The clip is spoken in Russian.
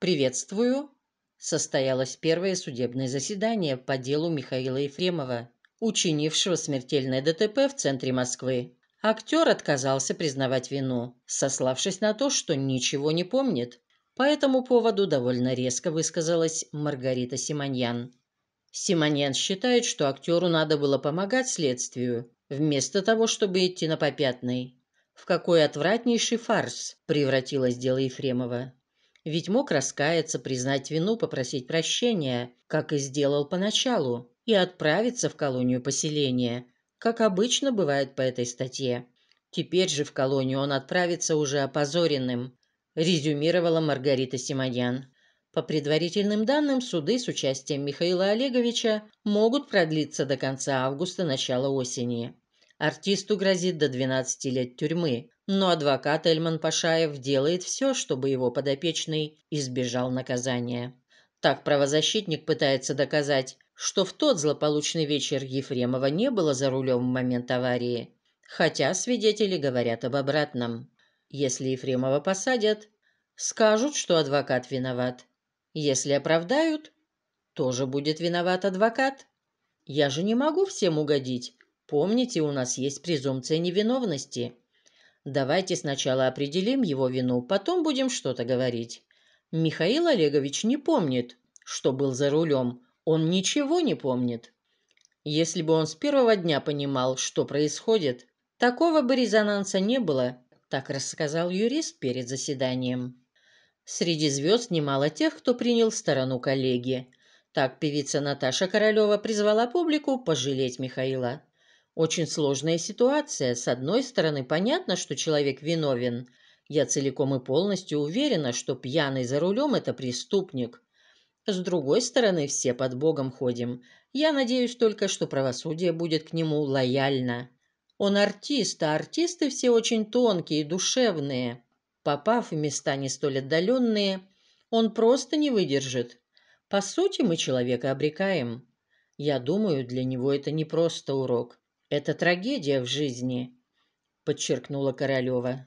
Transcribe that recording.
«Приветствую!» Состоялось первое судебное заседание по делу Михаила Ефремова, учинившего смертельное ДТП в центре Москвы. Актер отказался признавать вину, сославшись на то, что ничего не помнит. По этому поводу довольно резко высказалась Маргарита Симоньян. Симоньян считает, что актеру надо было помогать следствию, вместо того, чтобы идти на попятный. В какой отвратнейший фарс превратилось дело Ефремова. Ведь мог раскаяться, признать вину, попросить прощения, как и сделал поначалу, и отправиться в колонию поселения, как обычно бывает по этой статье. Теперь же в колонию он отправится уже опозоренным, резюмировала Маргарита Симоньян. По предварительным данным, суды с участием Михаила Олеговича могут продлиться до конца августа – начала осени. Артисту грозит до 12 лет тюрьмы, но адвокат Эльман Пашаев делает все, чтобы его подопечный избежал наказания. Так правозащитник пытается доказать, что в тот злополучный вечер Ефремова не было за рулем в момент аварии, хотя свидетели говорят об обратном. Если Ефремова посадят, скажут, что адвокат виноват. Если оправдают, тоже будет виноват адвокат. Я же не могу всем угодить. Помните, у нас есть презумпция невиновности. Давайте сначала определим его вину, потом будем что-то говорить. Михаил Олегович не помнит, что был за рулем. Он ничего не помнит. Если бы он с первого дня понимал, что происходит, такого бы резонанса не было, так рассказал юрист перед заседанием. Среди звезд немало тех, кто принял сторону коллеги. Так певица Наташа Королева призвала публику пожалеть Михаила. Очень сложная ситуация. С одной стороны, понятно, что человек виновен. Я целиком и полностью уверена, что пьяный за рулем – это преступник. С другой стороны, все под Богом ходим. Я надеюсь только, что правосудие будет к нему лояльно. Он артист, а артисты все очень тонкие и душевные. Попав в места не столь отдаленные, он просто не выдержит. По сути, мы человека обрекаем. Я думаю, для него это не просто урок. Это трагедия в жизни, подчеркнула Королева.